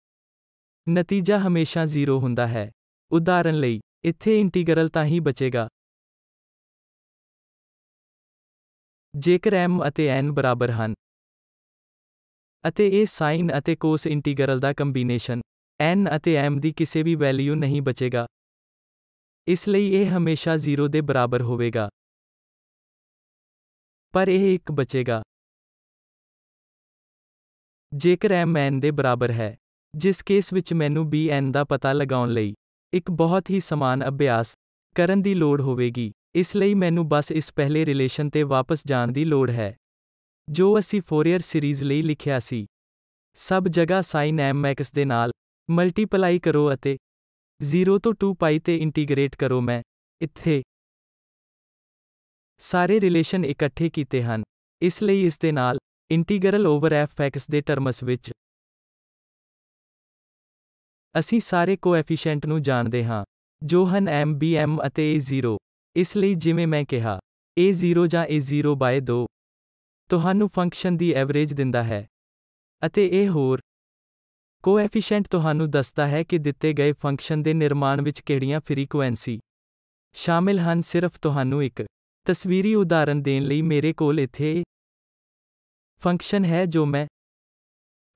ਨਤੀਜਾ ਹਮੇਸ਼ਾ 0 ਹੁੰਦਾ ਹੈ ਉਦਾਹਰਨ ਲਈ ਇੱਥੇ ਇੰਟੀਗਰਲ ਤਾਂ ਹੀ ਬਚੇਗਾ ਜੇਕਰ m ਅਤੇ n ਬਰਾਬਰ ਹਨ ਅਤੇ ਇਹ ਸਾਈਨ ਅਤੇ ਕੋਸ ਇੰਟੀਗਰਲ ਦਾ ਕੰਬੀਨੇਸ਼ਨ n ਅਤੇ m ਦੀ ਕਿਸੇ ਵੀ ਵੈਲਿਊ ਨਹੀਂ ਬਚੇਗਾ ਇਸ ਲਈ ਇਹ ਹਮੇਸ਼ਾ 0 ਦੇ ਬਰਾਬਰ ਹੋਵੇਗਾ ਪਰ ਇਹ ਇੱਕ ਬਚੇਗਾ ਜੇਕਰ m n ਦੇ ਬਰਾਬਰ ਹੈ ਜਿਸ ਕੇਸ ਵਿੱਚ ਮੈਨੂੰ b n ਦਾ ਪਤਾ ਲਗਾਉਣ ਲਈ ਇੱਕ ਬਹੁਤ ਹੀ ਸਮਾਨ ਅਭਿਆਸ ਕਰਨ ਦੀ ਲੋੜ ਹੋਵੇਗੀ ਇਸ ਲਈ ਮੈਨੂੰ ਬਸ ਇਸ ਪਹਿਲੇ ਰਿਲੇਸ਼ਨ ਤੇ ਵਾਪਸ ਜਾਣ ਦੀ ਲੋੜ ਹੈ ਜੋ ਅਸੀਂ ਫੋਰੀਅਰ ਸੀਰੀਜ਼ ਲਈ ਲਿਖਿਆ ਸੀ ਸਭ ਜਗ੍ਹਾ ਸਾਈਨ ਐਮ ਮੈਕਸ ਦੇ ਨਾਲ ਮਲਟੀਪਲਾਈ ਕਰੋ ਅਤੇ 0 ਤੋਂ 2 ਪਾਈ ਤੇ ਇੰਟੀਗ੍ਰੇਟ ਕਰੋ ਮੈਂ ਇੱਥੇ ਸਾਰੇ ਰਿਲੇਸ਼ਨ ਇਕੱਠੇ ਕੀਤੇ ਹਨ ਇਸ ਲਈ ਇਸ ਦੇ ਨਾਲ ਇੰਟੀਗਰਲ ਓਵਰ ਐਫ ਐਕਸ ਦੇ ਟਰਮਸ ਵਿੱਚ ਅਸੀਂ ਸਾਰੇ ਕੋਐਫੀਸ਼ੀਐਂਟ ਨੂੰ ਜਾਣਦੇ ਹਾਂ ਜੋ ਹਨ m ਅਤੇ a0 ਇਸ ਲਈ ਜਿਵੇਂ ਮੈਂ ਕਿਹਾ a0 ਜਾਂ a0/2 ਤੁਹਾਨੂੰ ਫੰਕਸ਼ਨ ਦੀ ਐਵਰੇਜ ਦਿੰਦਾ ਹੈ ਅਤੇ ਇਹ ਹੋਰ ਕੋਐਫੀਸ਼ੀਐਂਟ ਤੁਹਾਨੂੰ ਦੱਸਦਾ ਹੈ ਕਿ ਦਿੱਤੇ ਗਏ ਫੰਕਸ਼ਨ ਦੇ ਨਿਰਮਾਣ ਵਿੱਚ ਕਿਹੜੀਆਂ ਫ੍ਰੀਕੁਐਂਸੀ ਸ਼ਾਮਿਲ ਹਨ ਸਿਰਫ ਤੁਹਾਨੂੰ ਇੱਕ ਤਸਵੀਰੀ ਉਦਾਹਰਨ ਦੇਣ ਲਈ ਮੇਰੇ ਕੋਲ ਇੱਥੇ ਫੰਕਸ਼ਨ ਹੈ ਜੋ ਮੈਂ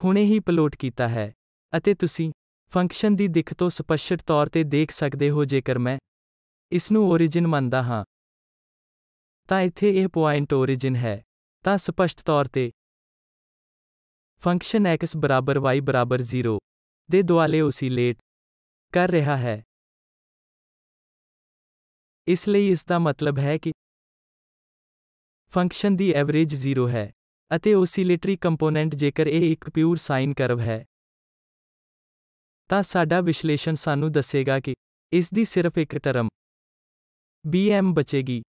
ਹੁਣੇ ਹੀ ਪਲੋਟ ਕੀਤਾ ਹੈ ਅਤੇ ਤੁਸੀਂ ਫੰਕਸ਼ਨ ਦੀ ਦਿੱਖ ਤੋਂ ਸਪਸ਼ਟ ਤੌਰ ਤੇ ਦੇਖ ਸਕਦੇ ਹੋ ਜੇਕਰ ਮੈਂ ਇਸ ਨੂੰ origin ਮੰਨਦਾ ਹਾਂ ਤਾਂ ਇੱਥੇ ਇਹ ਪੁਆਇੰਟ origin ਹੈ ਤਾਂ ਸਪਸ਼ਟ ਤੌਰ ਤੇ ਫੰਕਸ਼ਨ x y 0 ਦੇ ਦੁਆਲੇ ਓਸੀਲੇਟ ਕਰ ਰਿਹਾ ਹੈ ਇਸ ਲਈ ਇਸ ਦਾ ਮਤਲਬ ਹੈ ਕਿ ਫੰਕਸ਼ਨ ਦੀ ਐਵਰੇਜ 0 ਹੈ ਅਤੇ ਓਸੀਲੇਟਰੀ ਕੰਪੋਨੈਂਟ ਜੇਕਰ ਇਹ ਇੱਕ ਪਿਓਰ ਸਾਈਨ ਕਰਵ ਹੈ ਤਾਂ ਸਾਡਾ ਵਿਸ਼ਲੇਸ਼ਣ ਸਾਨੂੰ ਦੱਸੇਗਾ ਕਿ ਇਸ ਦੀ ਸਿਰਫ ਇੱਕ ਟਰਮ BM ਬਚੇਗੀ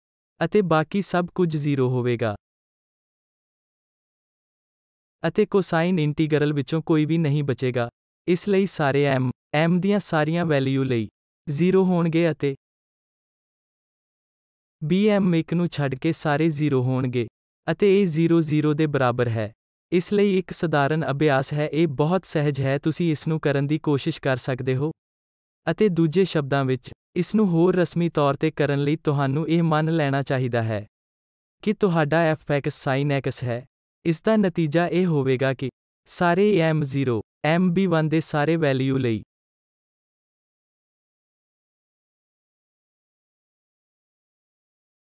ਅਤੇ ਬਾਕੀ ਸਭ ਕੁਝ ਜ਼ੀਰੋ ਹੋਵੇਗਾ ਅਤੇ ਕੋਸਾਈਨ ਇੰਟੀਗਰਲ ਵਿੱਚੋਂ ਕੋਈ ਵੀ ਨਹੀਂ ਬਚੇਗਾ ਇਸ ਲਈ ਸਾਰੇ m m ਦੀਆਂ ਸਾਰੀਆਂ ਵੈਲਿਊ ਲਈ ਜ਼ੀਰੋ ਹੋਣਗੇ ਅਤੇ 1 ਨੂੰ ਛੱਡ ਕੇ ਸਾਰੇ ਜ਼ੀਰੋ ਹੋਣਗੇ ਅਤੇ ਇਹ 0 0 ਦੇ ਬਰਾਬਰ ਹੈ ਇਸ ਲਈ ਇੱਕ ਸਧਾਰਨ ਅਭਿਆਸ ਹੈ ਇਹ ਬਹੁਤ ਸਹਿਜ ਹੈ ਤੁਸੀਂ ਇਸ ਨੂੰ ਕਰਨ ਦੀ ਕੋਸ਼ਿਸ਼ ਕਰ ਸਕਦੇ ਹੋ ਅਤੇ ਦੂਜੇ ਸ਼ਬਦਾਂ ਵਿੱਚ ਇਸ ਨੂੰ ਹੋਰ ਰਸਮੀ ਤੌਰ ਤੇ ਕਰਨ ਲਈ ਤੁਹਾਨੂੰ ਇਹ ਮੰਨ ਲੈਣਾ ਚਾਹੀਦਾ ਹੈ ਕਿ ਤੁਹਾਡਾ ਐਫ ਐਕਸ ਸਾਈਨ ਐਕਸ ਹੈ ਇਸ ਦਾ ਨਤੀਜਾ ਇਹ ਹੋਵੇਗਾ ਕਿ ਸਾਰੇ m0 mb1 ਦੇ ਸਾਰੇ ਵੈਲਿਊ ਲਈ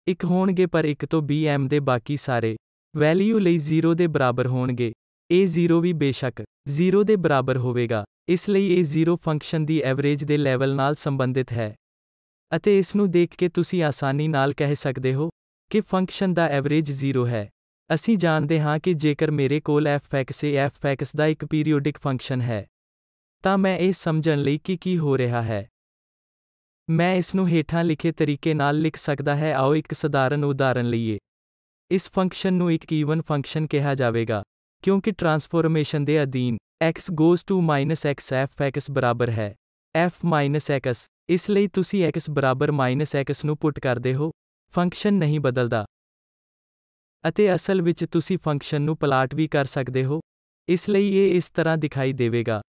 ਇੱਕ ਹੋਣਗੇ ਪਰ ਇੱਕ ਤੋਂ bm ਦੇ ਬਾਕੀ ਸਾਰੇ ਵੈਲਿਊ ਲਈ 0 ਦੇ ਬਰਾਬਰ ਹੋਣਗੇ ਇਹ 0 ਵੀ ਬੇਸ਼ੱਕ 0 ਦੇ ਬਰਾਬਰ ਹੋਵੇਗਾ ਇਸ ਲਈ ਇਹ 0 ਫੰਕਸ਼ਨ ਦੀ ਐਵਰੇਜ ਦੇ ਲੈਵਲ ਨਾਲ ਸੰਬੰਧਿਤ ਹੈ ਅਤੇ ਇਸ ਨੂੰ ਦੇਖ ਕੇ ਤੁਸੀਂ ਆਸਾਨੀ ਨਾਲ ਕਹਿ ਸਕਦੇ ਹੋ ਕਿ ਫੰਕਸ਼ਨ ਦਾ ਐਵਰੇਜ 0 ਹੈ ਅਸੀਂ ਜਾਣਦੇ ਹਾਂ ਕਿ ਜੇਕਰ ਮੇਰੇ ਕੋਲ f(x) ਹੈ f(x) ਦਾ ਇੱਕ ਪੀਰੀਓਡਿਕ ਫੰਕਸ਼ਨ ਹੈ ਤਾਂ ਮੈਂ ਇਹ ਸਮਝਣ ਲਈ ਕਿ ਕੀ ਹੋ ਰਿਹਾ ਹੈ ਮੈਂ ਇਸ ਨੂੰ ਹੇਠਾਂ ਲਿਖੇ ਤਰੀਕੇ ਨਾਲ ਲਿਖ ਸਕਦਾ ਹੈ ਆਓ ਇੱਕ ਸਧਾਰਨ ਉਦਾਹਰਨ ਲਈਏ ਇਸ ਫੰਕਸ਼ਨ ਨੂੰ ਇੱਕ ਈਵਨ ਫੰਕਸ਼ਨ ਕਿਹਾ ਜਾਵੇਗਾ ਕਿਉਂਕਿ ਟਰਾਂਸਫਾਰਮੇਸ਼ਨ ਦੇ ਅਧੀਨ x goes to x f x ਬਰਾਬਰ ਹੈ f x ਇਸ ਲਈ ਤੁਸੀਂ x ਬਰਾਬਰ x ਨੂੰ ਪੁੱਟ ਕਰਦੇ ਹੋ ਫੰਕਸ਼ਨ ਨਹੀਂ ਬਦਲਦਾ ਅਤੇ ਅਸਲ ਵਿੱਚ ਤੁਸੀਂ ਫੰਕਸ਼ਨ ਨੂੰ ਪਲਾਟ ਵੀ ਕਰ ਸਕਦੇ ਹੋ ਇਸ ਲਈ ਇਹ ਇਸ ਤਰ੍ਹਾਂ ਦਿਖਾਈ ਦੇਵੇਗਾ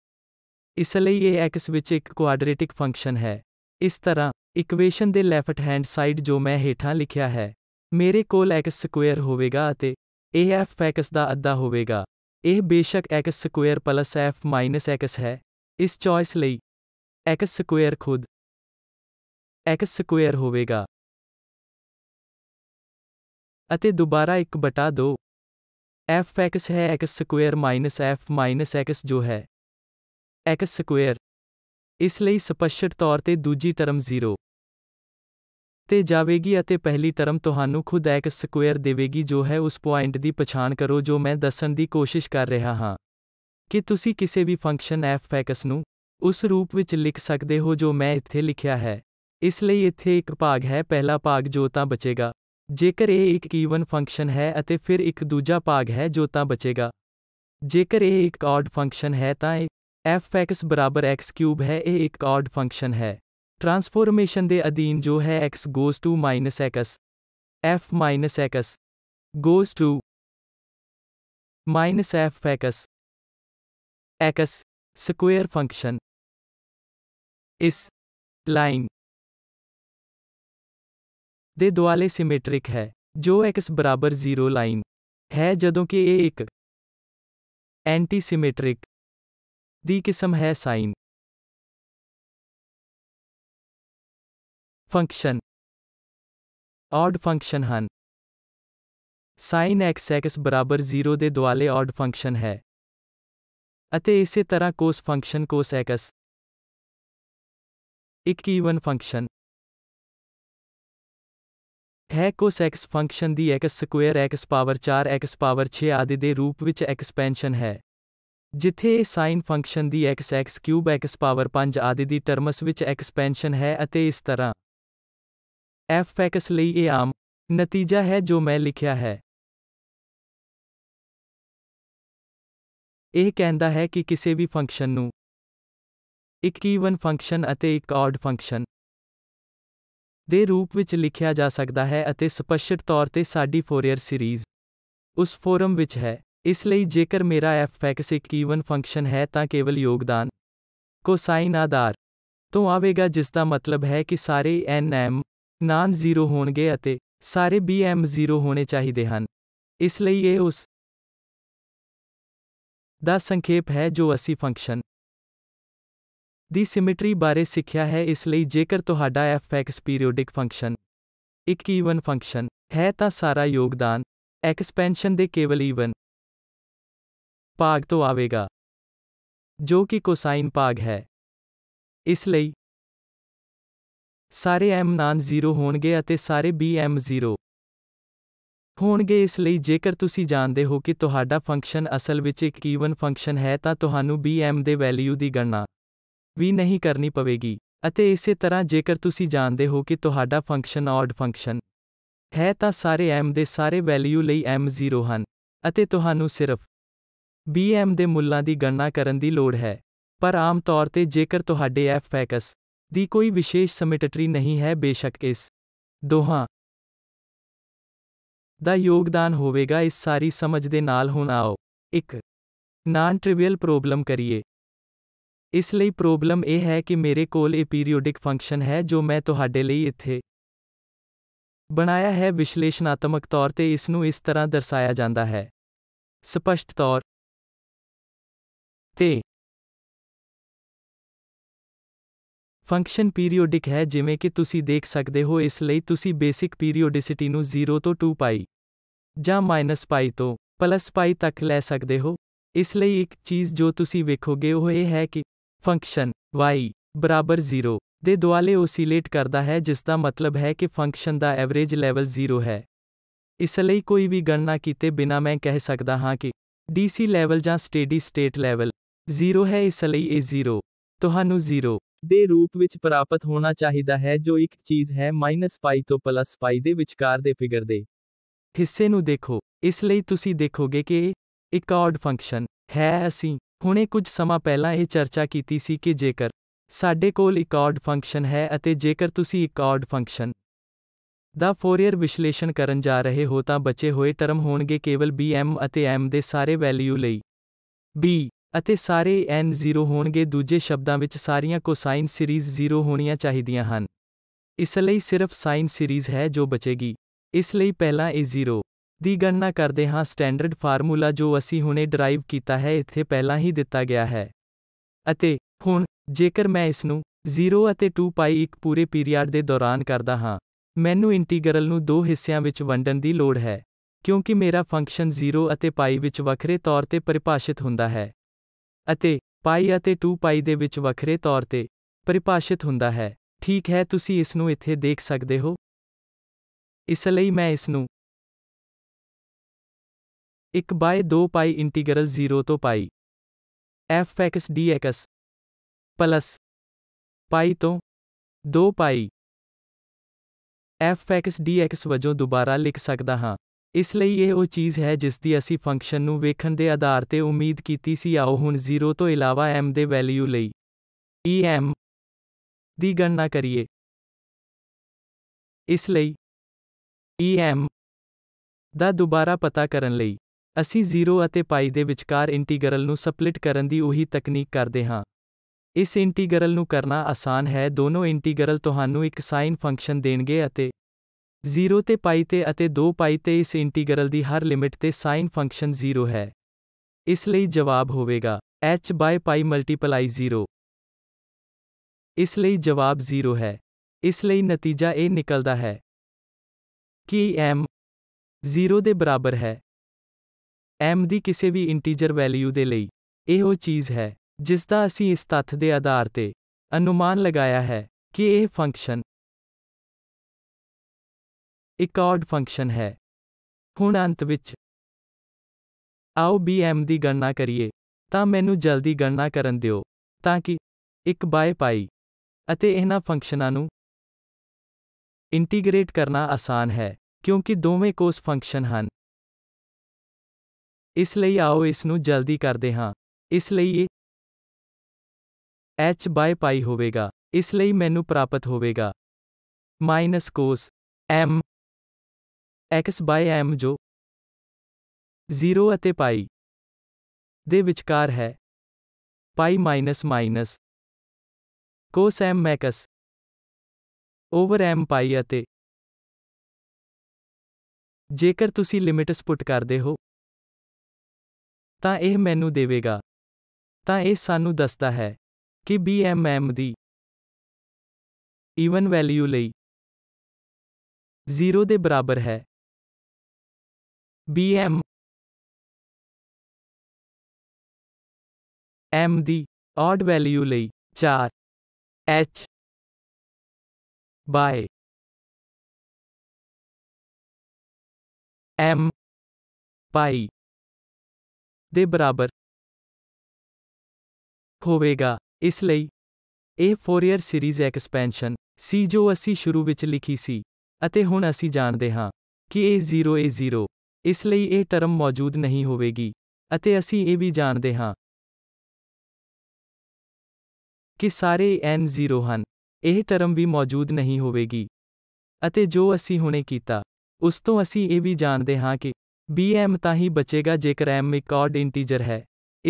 ਇਸ ਲਈ ਇਹ x ਵਿੱਚ ਇੱਕ ਕੁਆਡਰੇਟਿਕ ਫੰਕਸ਼ਨ ਹੈ ਇਸ ਤਰ੍ਹਾਂ ਇਕੁਏਸ਼ਨ ਦੇ ਲੈਫਟ ਹੈਂਡ ਸਾਈਡ ਜੋ ਮੈਂ ਹੇਠਾਂ ਲਿਖਿਆ ਹੈ ਮੇਰੇ ਕੋਲ x ਸਕੁਅਰ ਹੋਵੇਗਾ ਅਤੇ ਇਹ f x ਦਾ ਅੱਧਾ ਹੋਵੇਗਾ ਇਹ ਬੇਸ਼ੱਕ x ਸਕੁਅਰ f x ਹੈ ਇਸ ਚੋਇਸ ਲਈ x ਸਕੁਅਰ ਖੁਦ x ਸਕੁਅਰ ਹੋਵੇਗਾ ਅਤੇ ਦੁਬਾਰਾ 1 ਬਟਾ 2 f x ਹੈ x ਸਕੁਅਰ f x ਜੋ ਹੈ x ਸਕੁਅਰ ਇਸ ਲਈ ਸਪਸ਼ਟ ਤੌਰ ਤੇ ਦੂਜੀ ਟਰਮ 0 ਤੇ ਜਾਵੇਗੀ ਅਤੇ ਪਹਿਲੀ ਟਰਮ ਤੁਹਾਨੂੰ ਖੁਦ ਇੱਕ ਸਕੁਅਰ ਦੇਵੇਗੀ ਜੋ ਹੈ ਉਸ ਪੁਆਇੰਟ ਦੀ ਪਛਾਣ ਕਰੋ ਜੋ ਮੈਂ ਦੱਸਣ ਦੀ ਕੋਸ਼ਿਸ਼ ਕਰ ਰਿਹਾ ਹਾਂ ਕਿ ਤੁਸੀਂ ਕਿਸੇ ਵੀ ਫੰਕਸ਼ਨ ਐਫ ਐਕਸ ਨੂੰ ਉਸ ਰੂਪ ਵਿੱਚ ਲਿਖ ਸਕਦੇ ਹੋ ਜੋ ਮੈਂ ਇੱਥੇ ਲਿਖਿਆ ਹੈ ਇਸ ਲਈ ਇੱਥੇ ਇੱਕ ਭਾਗ ਹੈ ਪਹਿਲਾ ਭਾਗ ਜੋ ਤਾਂ ਬਚੇਗਾ ਜੇਕਰ ਇਹ ਇੱਕ ਈਵਨ ਫੰਕਸ਼ਨ ਹੈ ਅਤੇ ਫਿਰ ਇੱਕ ਦੂਜਾ ਭਾਗ ਹੈ ਜੋ ਤਾਂ ਬਚੇਗਾ ਜੇਕਰ ਇਹ ਇੱਕ ਆਡ ਫੰਕਸ਼ਨ ਹੈ ਤਾਂ ਇਹ f(x) x³ ਹੈ ਇਹ ਇੱਕ ਆਡ ਫੰਕਸ਼ਨ ਹੈ ट्रांसफॉर्मेशन दे अधीन जो है x goes to minus x f minus x goes to minus f x x square function इस लाइन दे दुआले सिमेट्रिक है जो एक्स बराबर जीरो लाइन है जदों कि एक एंटी सिमेट्रिक दी किस्म है साइन ਫੰਕਸ਼ਨ ਆਡ ਫੰਕਸ਼ਨ ਹਨ sin x x 0 ਦੇ ਦੁਆਲੇ ਆਡ ਫੰਕਸ਼ਨ ਹੈ ਅਤੇ ਇਸੇ ਤਰ੍ਹਾਂ cos ਫੰਕਸ਼ਨ cos x ਇੱਕ ਈਵਨ ਫੰਕਸ਼ਨ ਹੈ cos x ਫੰਕਸ਼ਨ ਦੀ x square x power 4 x power 6 ਆਦਿ ਦੇ ਰੂਪ ਵਿੱਚ ਐਕਸਪੈਂਸ਼ਨ ਹੈ ਜਿੱਥੇ ਇਹ ਫੰਕਸ਼ਨ ਦੀ x x³ x ਪਾਵਰ 5 ਆਦਿ ਦੀ ਟਰਮਸ ਵਿੱਚ ਐਕਸਪੈਂਸ਼ਨ ਹੈ ਅਤੇ ਇਸ ਤਰ੍ਹਾਂ ਐਫਐਕਸ ਲਈ ਇਹ ਆਮ ਨਤੀਜਾ ਹੈ ਜੋ ਮੈਂ ਲਿਖਿਆ ਹੈ ਇਹ ਕਹਿੰਦਾ ਹੈ ਕਿ ਕਿਸੇ ਵੀ ਫੰਕਸ਼ਨ ਨੂੰ ਇੱਕ ਈਵਨ ਫੰਕਸ਼ਨ ਅਤੇ ਇੱਕ ਆਡ ਫੰਕਸ਼ਨ ਦੇ ਰੂਪ ਵਿੱਚ ਲਿਖਿਆ ਜਾ ਸਕਦਾ ਹੈ ਅਤੇ ਸਪਸ਼ਟ ਤੌਰ ਤੇ ਸਾਡੀ ਫੋਰੀਅਰ ਸੀਰੀਜ਼ ਉਸ ਫੋਰਮ ਵਿੱਚ ਹੈ ਇਸ ਲਈ ਜੇਕਰ ਮੇਰਾ f(x) ਇੱਕ ਈਵਨ ਫੰਕਸ਼ਨ ਹੈ ਤਾਂ ਕੇਵਲ ਯੋਗਦਾਨ ਕੋਸਾਈਨ ਆਧਾਰ ਤੋਂ ਆਵੇਗਾ ਜਿਸ ਦਾ ਮਤਲਬ ਹੈ ਕਿ ਸਾਰੇ ਐਨ ਐਮ ਨਾਨ ਜ਼ੀਰੋ ਹੋਣਗੇ ਅਤੇ ਸਾਰੇ BM ਜ਼ੀਰੋ ਹੋਣੇ ਚਾਹੀਦੇ ਹਨ ਇਸ ਲਈ ਇਹ ਉਸ ਦਾ ਸੰਖੇਪ ਹੈ ਜੋ ਅਸੀਂ ਫੰਕਸ਼ਨ ਦੀ ਸਿਮਟਰੀ ਬਾਰੇ ਸਿੱਖਿਆ ਹੈ ਇਸ ਲਈ ਜੇਕਰ ਤੁਹਾਡਾ f(x) ਪੀਰੀਓਡਿਕ ਫੰਕਸ਼ਨ ਇੱਕ ਈਵਨ ਫੰਕਸ਼ਨ ਹੈ ਤਾਂ ਸਾਰਾ ਯੋਗਦਾਨ ਐਕਸਪੈਂਸ਼ਨ ਦੇ ਕੇਵਲ ਈਵਨ ਭਾਗ ਤੋਂ ਆਵੇਗਾ ਜੋ ਕਿ ਕੋਸਾਈਨ ਭਾਗ ਹੈ ਇਸ ਲਈ ਸਾਰੇ ਐਮ ਨਾਨ ਜ਼ੀਰੋ ਹੋਣਗੇ ਅਤੇ ਸਾਰੇ ਬੀ ਐਮ ਜ਼ੀਰੋ ਹੋਣਗੇ ਇਸ ਲਈ ਜੇਕਰ ਤੁਸੀਂ ਜਾਣਦੇ ਹੋ ਕਿ ਤੁਹਾਡਾ ਫੰਕਸ਼ਨ ਅਸਲ ਵਿੱਚ ਇੱਕ ਈਵਨ ਫੰਕਸ਼ਨ ਹੈ ਤਾਂ ਤੁਹਾਨੂੰ ਬੀ ਐਮ ਦੇ ਵੈਲਿਊ ਦੀ ਗਣਨਾ ਵੀ ਨਹੀਂ ਕਰਨੀ ਪਵੇਗੀ ਅਤੇ ਇਸੇ ਤਰ੍ਹਾਂ ਜੇਕਰ ਤੁਸੀਂ ਜਾਣਦੇ ਹੋ ਕਿ ਤੁਹਾਡਾ ਫੰਕਸ਼ਨ ਆਡ ਫੰਕਸ਼ਨ ਹੈ ਤਾਂ ਸਾਰੇ ਐਮ ਦੇ ਸਾਰੇ ਵੈਲਿਊ ਲਈ ਐਮ 0 ਹਨ ਅਤੇ ਤੁਹਾਨੂੰ ਸਿਰਫ ਬੀ ਐਮ ਦੇ ਮੁੱਲਾਂ ਦੀ ਗਣਨਾ ਕਰਨ ਦੀ ਲੋੜ ਹੈ ਪਰ ਆਮ ਤੌਰ ਤੇ ਜੇਕਰ ਤੁਹਾਡੇ ਐਫ ਫੈਕਸ ਦੀ ਕੋਈ ਵਿਸ਼ੇਸ਼ ਸਮਿਟਟਰੀ ਨਹੀਂ ਹੈ ਬੇਸ਼ੱਕ ਇਸ ਦੋਹਾਂ ਦਾ ਯੋਗਦਾਨ ਹੋਵੇਗਾ ਇਸ ਸਾਰੀ ਸਮਝ ਦੇ ਨਾਲ ਹੁਣ ਆਓ ਇੱਕ ਨਾਨ ਟ੍ਰਿਵੀਅਲ ਪ੍ਰੋਬਲਮ ਕਰੀਏ ਇਸ ਲਈ ਪ੍ਰੋਬਲਮ ਇਹ ਹੈ ਕਿ ਮੇਰੇ ਕੋਲ ਇਹ ਪੀਰੀਓਡਿਕ ਫੰਕਸ਼ਨ ਹੈ ਜੋ ਮੈਂ ਤੁਹਾਡੇ ਲਈ ਇੱਥੇ ਬਣਾਇਆ ਹੈ ਵਿਸ਼ਲੇਸ਼ਣਾਤਮਕ ਤੌਰ ਤੇ ਇਸ ਨੂੰ ਇਸ ਤਰ੍ਹਾਂ ਦਰਸਾਇਆ ਜਾਂਦਾ ਹੈ ਸਪਸ਼ਟ ਤੌਰ ਤੇ ਫੰਕਸ਼ਨ ਪੀਰੀਓਡਿਕ ਹੈ ਜਿਵੇਂ ਕਿ ਤੁਸੀਂ ਦੇਖ ਸਕਦੇ ਹੋ ਇਸ ਲਈ ਤੁਸੀਂ ਬੇਸਿਕ ਪੀਰੀਓਡਿਸਿਟੀ ਨੂੰ 0 ਤੋਂ 2 ਪਾਈ ਜਾਂ ਮਾਈਨਸ ਪਾਈ ਤੋਂ ਪਲੱਸ ਪਾਈ ਤੱਕ ਲੈ ਸਕਦੇ ਹੋ ਇਸ ਲਈ ਇੱਕ ਚੀਜ਼ ਜੋ ਤੁਸੀਂ ਵੇਖੋਗੇ ਉਹ ਇਹ ਹੈ ਕਿ ਫੰਕਸ਼ਨ y 0 ਦੇ ਦੁਆਲੇ ਓਸੀਲੇਟ ਕਰਦਾ ਹੈ ਜਿਸ ਦਾ ਮਤਲਬ ਹੈ ਕਿ ਫੰਕਸ਼ਨ ਦਾ ਐਵਰੇਜ ਲੈਵਲ 0 ਹੈ ਇਸ ਲਈ ਕੋਈ ਵੀ ਗਣਨਾ ਕੀਤੇ ਬਿਨਾ ਮੈਂ ਕਹਿ ਸਕਦਾ ਹਾਂ ਕਿ DC ਲੈਵਲ ਜਾਂ ਸਟੇਡੀ ਸਟੇਟ ਲੈਵਲ 0 ਹੈ ਇਸ ਲਈ ਇਹ 0 ਤੁਹਾਨੂੰ 0 ਦੇ ਰੂਪ ਵਿੱਚ ਪ੍ਰਾਪਤ ਹੋਣਾ ਚਾਹੀਦਾ ਹੈ ਜੋ ਇੱਕ ਚੀਜ਼ ਹੈ ਮਾਈਨਸ ਪਾਈ ਤੋਂ ਪਲੱਸ ਪਾਈ ਦੇ ਵਿਚਕਾਰ ਦੇ ਫਿਗਰ ਦੇ ਹਿੱਸੇ ਨੂੰ ਦੇਖੋ ਇਸ ਲਈ ਤੁਸੀਂ ਦੇਖੋਗੇ ਕਿ ਇੱਕ ਆਡ ਫੰਕਸ਼ਨ ਹੈ ਅਸੀਂ ਹੁਣੇ ਕੁਝ ਸਮਾਂ ਪਹਿਲਾਂ ਇਹ ਚਰਚਾ ਕੀਤੀ ਸੀ ਕਿ ਜੇਕਰ ਸਾਡੇ ਕੋਲ ਇੱਕ ਆਡ ਫੰਕਸ਼ਨ ਹੈ ਅਤੇ ਜੇਕਰ ਤੁਸੀਂ ਇੱਕ ਆਡ ਫੰਕਸ਼ਨ ਦਾ ਫੋਰੀਅਰ ਵਿਸ਼ਲੇਸ਼ਣ ਕਰਨ ਜਾ ਰਹੇ ਹੋ ਤਾਂ ਬਚੇ ਹੋਏ ਟਰਮ ਹੋਣਗੇ ਕੇਵਲ bm ਅਤੇ m ਦੇ ਸਾਰੇ ਵੈਲਿਊ ਲਈ b ਅਤੇ ਸਾਰੇ n 0 ਹੋਣਗੇ ਦੂਜੇ ਸ਼ਬਦਾਂ ਵਿੱਚ ਸਾਰੀਆਂ ਕੋਸਾਈਨ ਸੀਰੀਜ਼ 0 ਹੋਣੀਆਂ ਚਾਹੀਦੀਆਂ ਹਨ ਇਸ ਲਈ ਸਿਰਫ ਸਾਈਨ ਸੀਰੀਜ਼ ਹੈ ਜੋ ਬਚੇਗੀ ਇਸ ਲਈ ਪਹਿਲਾਂ ਇਹ 0 ਦੀ ਗਣਨਾ ਕਰਦੇ ਹਾਂ ਸਟੈਂਡਰਡ ਫਾਰਮੂਲਾ ਜੋ ਅਸੀਂ ਹੁਣੇ ਡਰਾਈਵ ਕੀਤਾ ਹੈ ਇੱਥੇ ਪਹਿਲਾਂ ਹੀ ਦਿੱਤਾ ਗਿਆ ਹੈ ਅਤੇ ਹੁਣ ਜੇਕਰ ਮੈਂ ਇਸ ਨੂੰ 0 ਅਤੇ 2π ਇੱਕ ਪੂਰੇ ਪੀਰੀਅਡ ਦੇ ਦੌਰਾਨ ਕਰਦਾ ਹਾਂ ਮੈਨੂੰ ਇੰਟੀਗਰਲ ਨੂੰ ਦੋ ਹਿੱਸਿਆਂ ਵਿੱਚ ਵੰਡਣ ਦੀ ਲੋੜ ਹੈ ਕਿਉਂਕਿ ਮੇਰਾ ਫੰਕਸ਼ਨ 0 ਅਤੇ π ਵਿੱਚ ਵੱਖਰੇ ਤੌਰ ਤੇ ਪਰਿਭਾਸ਼ਿਤ ਹੁੰਦਾ ਹੈ ਅਤੇ ਪਾਈ ਅਤੇ 2 ਪਾਈ ਦੇ ਵਿੱਚ ਵੱਖਰੇ ਤੌਰ ਤੇ ਪਰਿਭਾਸ਼ਿਤ ਹੁੰਦਾ ਹੈ ਠੀਕ ਹੈ ਤੁਸੀਂ ਇਸ ਨੂੰ ਇੱਥੇ ਦੇਖ ਸਕਦੇ ਹੋ ਇਸ ਲਈ ਮੈਂ ਇਸ ਨੂੰ 1 ਬਾਈ 2 ਪਾਈ ਇੰਟੀਗਰਲ 0 ਤੋਂ pi f x dx plus pi ਤੋਂ 2 ਪਾਈ f x dx ਵਜੋਂ ਦੁਬਾਰਾ ਲਿਖ ਸਕਦਾ ਹਾਂ ਇਸ ਲਈ ਇਹ ਉਹ ਚੀਜ਼ ਹੈ ਜਿਸ ਦੀ ਅਸੀਂ ਫੰਕਸ਼ਨ ਨੂੰ ਵੇਖਣ ਦੇ ਆਧਾਰ ਤੇ ਉਮੀਦ ਕੀਤੀ ਸੀ ਆਓ ਹੁਣ 0 ਤੋਂ ਇਲਾਵਾ m ਦੇ ਵੈਲਿਊ ਲਈ em ਦੀ ਗਣਨਾ ਕਰੀਏ ਇਸ ਲਈ em ਦਾ ਦੁਬਾਰਾ ਪਤਾ ਕਰਨ ਲਈ ਅਸੀਂ 0 ਅਤੇ ਪਾਈ ਦੇ ਵਿਚਕਾਰ ਇੰਟੀਗਰਲ ਨੂੰ ਸਪਲਿਟ ਕਰਨ ਦੀ ਉਹੀ ਤਕਨੀਕ ਕਰਦੇ ਹਾਂ ਇਸ ਇੰਟੀਗਰਲ ਨੂੰ ਕਰਨਾ ਆਸਾਨ ਹੈ ਦੋਨੋਂ ਇੰਟੀਗਰਲ ਤੁਹਾਨੂੰ ਇੱਕ ਸਾਈਨ ਫੰਕਸ਼ਨ ਦੇਣਗੇ ਅਤੇ 0 ਤੇ ਪਾਈ ਤੇ ਅਤੇ 2 ਪਾਈ ਤੇ ਇਸ ਇੰਟੀਗਰਲ ਦੀ ਹਰ ਲਿਮਿਟ ਤੇ ਸਾਈਨ ਫੰਕਸ਼ਨ 0 ਹੈ ਇਸ ਲਈ ਜਵਾਬ ਹੋਵੇਗਾ h ਪਾਈ ਮਲਟੀਪਲਾਈ 0 ਇਸ ਲਈ ਜਵਾਬ 0 ਹੈ ਇਸ ਲਈ ਨਤੀਜਾ ਇਹ ਨਿਕਲਦਾ ਹੈ ਕਿ m 0 ਦੇ ਬਰਾਬਰ ਹੈ m ਦੀ ਕਿਸੇ ਵੀ ਇੰਟੀਜਰ ਵੈਲਿਊ ਦੇ ਲਈ ਇਹੋ ਚੀਜ਼ ਹੈ ਜਿਸ ਦਾ ਅਸੀਂ ਇਸ ਤੱਥ ਦੇ ਆਧਾਰ ਤੇ ਅਨੁਮਾਨ ਲਗਾਇਆ ਹੈ ਕਿ ਇਹ ਫੰਕਸ਼ਨ ਇੱਕ ਆਡ ਫੰਕਸ਼ਨ ਹੈ ਹੁਣ ਅੰਤ ਵਿੱਚ ਆਓ bm ਦੀ ਗਣਨਾ ਕਰੀਏ ਤਾਂ ਮੈਨੂੰ ਜਲਦੀ ਗਣਨਾ ਕਰਨ ਦਿਓ ਤਾਂ ਕਿ 1 ਬਾਏ ਪਾਈ ਅਤੇ ਇਹਨਾਂ ਫੰਕਸ਼ਨਾਂ ਨੂੰ ਇੰਟੀਗ੍ਰੇਟ ਕਰਨਾ ਆਸਾਨ ਹੈ ਕਿਉਂਕਿ ਦੋਵੇਂ ਕੋਸ ਫੰਕਸ਼ਨ ਹਨ ਇਸ ਲਈ ਆਓ ਇਸ ਨੂੰ ਜਲਦੀ ਕਰਦੇ ਹਾਂ ਇਸ ਲਈ ਇਹ h ਬਾਈ ਪਾਈ ਹੋਵੇਗਾ ਇਸ ਲਈ ਮੈਨੂੰ ਪ੍ਰਾਪਤ ਹੋਵੇਗਾ minus cos m x m ਜੋ 0 ਅਤੇ ਪਾਈ ਦੇ ਵਿਚਕਾਰ ਹੈ pi minus minus cos m x over m pi ਅਤੇ ਜੇਕਰ ਤੁਸੀਂ ਲਿਮਿਟਸ ਪੁੱਟ ਕਰਦੇ ਹੋ ਤਾਂ ਇਹ ਮੈਨੂੰ ਦੇਵੇਗਾ ਤਾਂ ਇਹ ਸਾਨੂੰ ਦੱਸਦਾ ਹੈ ਕਿ BMM ਦੀ ਈਵਨ ਵੈਲਿਊ ਲਈ 0 ਦੇ ਬਰਾਬਰ ਹੈ bm m ਦੀ ਆਡ ਵੈਲਿਊ ਲਈ 4 h by m ਪਾਈ ਦੇ ਬਰਾਬਰ ਹੋਵੇਗਾ ਇਸ ਲਈ ਇਹ ਫੋਰੀਅਰ ਸੀਰੀਜ਼ ਐਕਸਪੈਂਸ਼ਨ ਸੀ ਜੋ ਅਸੀਂ ਸ਼ੁਰੂ ਵਿੱਚ ਲਿਖੀ ਸੀ ਅਤੇ ਹੁਣ ਅਸੀਂ ਜਾਣਦੇ ਹਾਂ ਕਿ ਇਹ 0 a 0 ਇਸ ਲਈ ਇਹ ਟਰਮ ਮੌਜੂਦ ਨਹੀਂ ਹੋਵੇਗੀ ਅਤੇ ਅਸੀਂ ਇਹ ਵੀ ਜਾਣਦੇ ਹਾਂ ਕਿ ਸਾਰੇ n 0 ਹਨ ਇਹ ਟਰਮ ਵੀ ਮੌਜੂਦ ਨਹੀਂ ਹੋਵੇਗੀ ਅਤੇ ਜੋ ਅਸੀਂ ਹੁਣੇ ਕੀਤਾ ਉਸ ਤੋਂ ਅਸੀਂ ਇਹ ਵੀ ਜਾਣਦੇ ਹਾਂ ਕਿ bm ਤਾਂ ਹੀ ਬਚੇਗਾ ਜੇਕਰ m ਇੱਕ ਆਡ ਇੰਟੀਜਰ ਹੈ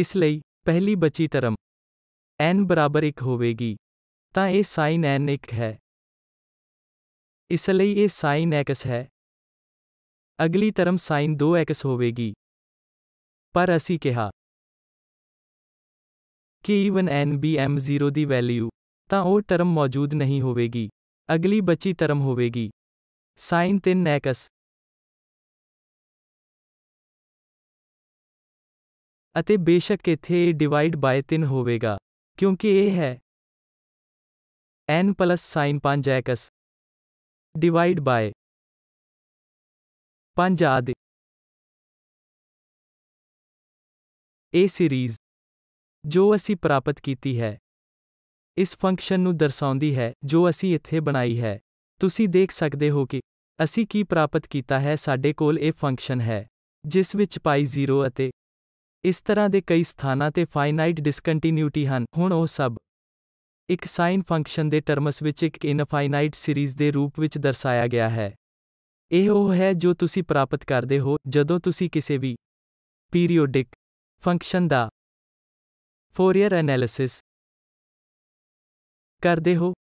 ਇਸ ਲਈ ਪਹਿਲੀ ਬਚੀ ਟਰਮ n ਬਰਾਬਰ 1 ਹੋਵੇਗੀ ਤਾਂ ਇਹ sin n 1 ਹੈ ਇਸ ਲਈ ਇਹ sin x ਹੈ ਅਗਲੀ ਟਰਮ ਸਾਈਨ 2x ਹੋਵੇਗੀ ਪਰ ਅਸੀਂ ਕਿਹਾ ਕਿ ਇਵਨ n bm 0 ਦੀ ਵੈਲਿਊ ਤਾਂ ਉਹ ਟਰਮ ਮੌਜੂਦ ਨਹੀਂ ਹੋਵੇਗੀ ਅਗਲੀ ਬਚੀ ਟਰਮ ਹੋਵੇਗੀ sin 3x ਅਤੇ ਬੇਸ਼ੱਕ ਇਥੇ ਡਿਵਾਈਡ ਬਾਈ 3 ਹੋਵੇਗਾ ਕਿਉਂਕਿ ਇਹ ਹੈ n sin 5x ਡਿਵਾਈਡ ਬਾਈ ਪੰਜ ਆਦਿ ਇਹ ਸੀਰੀਜ਼ ਜੋ ਅਸੀਂ ਪ੍ਰਾਪਤ ਕੀਤੀ ਹੈ ਇਸ ਫੰਕਸ਼ਨ ਨੂੰ ਦਰਸਾਉਂਦੀ ਹੈ ਜੋ ਅਸੀਂ ਇੱਥੇ ਬਣਾਈ ਹੈ ਤੁਸੀਂ ਦੇਖ ਸਕਦੇ ਹੋ ਕਿ ਅਸੀਂ ਕੀ ਪ੍ਰਾਪਤ ਕੀਤਾ ਹੈ ਸਾਡੇ ਕੋਲ ਇਹ ਫੰਕਸ਼ਨ ਹੈ ਜਿਸ ਵਿੱਚ ਪਾਈ 0 ਅਤੇ ਇਸ ਤਰ੍ਹਾਂ ਦੇ ਕਈ ਸਥਾਨਾਂ ਤੇ ਫਾਈਨਾਈਟ ਡਿਸਕੰਟੀਨਿਊਟੀ ਹਨ ਹੁਣ ਉਹ ਸਭ ਇੱਕ ਸਾਈਨ ਫੰਕਸ਼ਨ ਦੇ ਟਰਮਸ ਵਿੱਚ ਇੱਕ ਇਨਫਾਈਨਾਈਟ ਸੀਰੀਜ਼ ਦੇ ਰੂਪ ਵਿੱਚ ਦਰਸਾਇਆ ਗਿਆ ਹੈ ਇਹ ਉਹ ਹੈ ਜੋ ਤੁਸੀਂ ਪ੍ਰਾਪਤ ਕਰਦੇ ਹੋ ਜਦੋਂ ਤੁਸੀਂ ਕਿਸੇ ਵੀ ਪੀਰੀਓਡਿਕ ਫੰਕਸ਼ਨ ਦਾ ਫੋਰੀਅਰ ਐਨਾਲਿਸਿਸ ਕਰਦੇ ਹੋ